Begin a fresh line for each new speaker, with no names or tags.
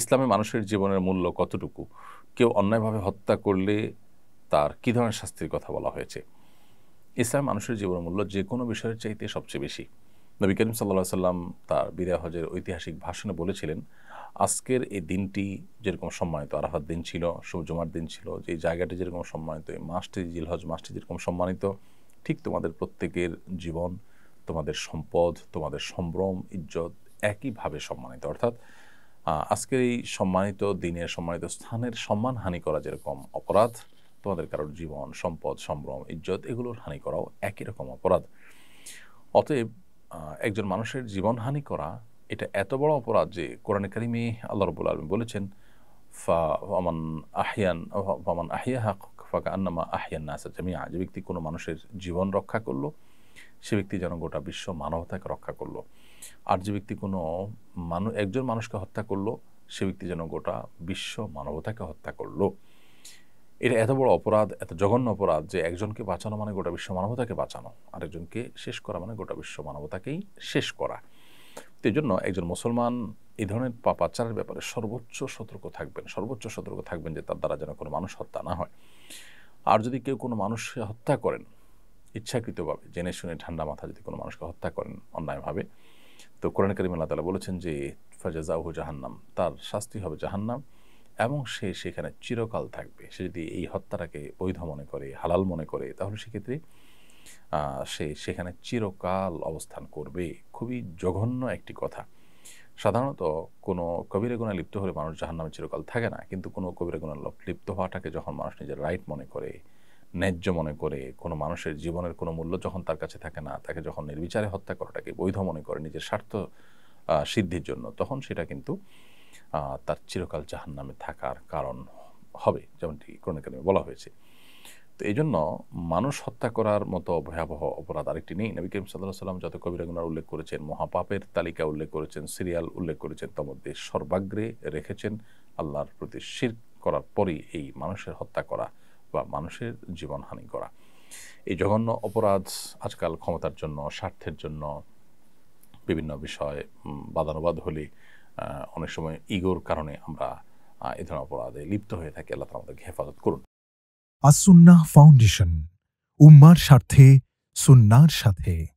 ইসলামে মানুষের জীবনের মূল্য কতটুকু কেউ অন্যায়ভাবে হত্যা করলে তার কী ধরনের শাস্তির কথা বলা হয়েছে ইসলাম মানুষের জীবনের মূল্য যে কোনো বিষয়ের চাইতে সবচেয়ে বেশি নবী করিম সাল্লা সাল্লাম তার বিদায় হজের ঐতিহাসিক ভাষণে বলেছিলেন আজকের এই দিনটি যেরকম সম্মানিত আরাফাত দিন ছিল সূর্যমার দিন ছিল যে জায়গাটি যেরকম সম্মানিত এই মাসটি জিলহজ মাসটি যেরকম সম্মানিত ঠিক তোমাদের প্রত্যেকের জীবন তোমাদের সম্পদ তোমাদের সম্ভ্রম ইজ্জত একইভাবে সম্মানিত অর্থাৎ আজকের এই সম্মানিত দিনের সম্মানিত স্থানের সম্মান হানি করা যেরকম অপরাধ তোমাদের কারোর জীবন সম্পদ সম্ভ্রম ইজ্জত এগুলোর হানি করাও একই রকম অপরাধ অতএব একজন মানুষের জীবনহানি করা এটা এত বড় অপরাধ যে কোরআন কারিমে আল্লাহ রবুল আলম বলেছেন ফা আহিয়ান ফামান আহিয়া হাক ফাঁকা আন্নামা আহিয়ান আসা জামিয়া যে ব্যক্তি কোনো মানুষের জীবন রক্ষা করলো সে ব্যক্তি যেন গোটা বিশ্ব মানবতাকে রক্ষা করলো আর যে ব্যক্তি কোনো মানুষ একজন মানুষকে হত্যা করলো সে ব্যক্তি যেন গোটা বিশ্ব মানবতাকে হত্যা করলো এটা এত বড় অপরাধ এত জঘন্য অপরাধ যে একজনকে বাঁচানো মানে গোটা বিশ্ব মানবতাকে বাঁচানো আরেকজনকে শেষ করা মানে গোটা বিশ্ব মানবতাকেই শেষ করা তো এই জন্য একজন মুসলমান এই ধরনের পাপাচারের ব্যাপারে সর্বোচ্চ সতর্ক থাকবেন সর্বোচ্চ সতর্ক থাকবেন যে তার দ্বারা যেন কোনো মানুষ হত্যা না হয় আর যদি কেউ কোনো মানুষকে হত্যা করেন ইচ্ছাকৃতভাবে জেনে শুনে ঠান্ডা মাথা যদি কোনো মানুষকে হত্যা করেন অন্যায়ভাবে তো কোরআন করিম আল্লাহ তালা বলেছেন যে ফাজাজাউহু জাহান্নাম তার শাস্তি হবে জাহান্নাম এবং সে সেখানে চিরকাল থাকবে সে যদি এই হত্যাটাকে বৈধ মনে করে হালাল মনে করে তাহলে সেক্ষেত্রে সে সেখানে চিরকাল অবস্থান করবে খুবই জঘন্য একটি কথা সাধারণত কোনো কবিরা গুণা লিপ্ত হলে মানুষ জাহান্নামে চিরকাল থাকে না কিন্তু কোনো কবিরা গুণা লিপ্ত হওয়াটাকে যখন মানুষ নিজের রাইট মনে করে ন্যায্য মনে করে কোনো মানুষের জীবনের কোনো মূল্য যখন তার কাছে থাকে না তাকে যখন নির্বিচারে হত্যা করাটাকে বৈধ মনে করে নিজের স্বার্থ সিদ্ধির জন্য তখন সেটা কিন্তু তার চিরকাল জাহান নামে থাকার কারণ হবে যেমনটি ক্রণিকালে বলা হয়েছে তো এই জন্য মানুষ হত্যা করার মতো ভয়াবহ অপরাধ আরেকটি নেই নবী করিম সাল্লাহ সাল্লাম যত কবিরাগুনার উল্লেখ করেছেন মহাপাপের তালিকা উল্লেখ করেছেন সিরিয়াল উল্লেখ করেছেন তার মধ্যে সর্বাগ্রে রেখেছেন আল্লাহর প্রতি শির করার পরই এই মানুষের হত্যা করা বা মানুষের জীবনহানি করা এই জঘন্য অপরাধ আজকাল ক্ষমতার জন্য স্বার্থের জন্য বিভিন্ন বিষয়ে বাদানুবাদ হলে অনেক সময় ইগোর কারণে আমরা এ ধরনের অপরাধে লিপ্ত হয়ে থাকি আল্লাহ আমাদেরকে হেফাজত করুন আসুন্না ফাউন্ডেশন উম্মার স্বার্থে সুন্নার সাথে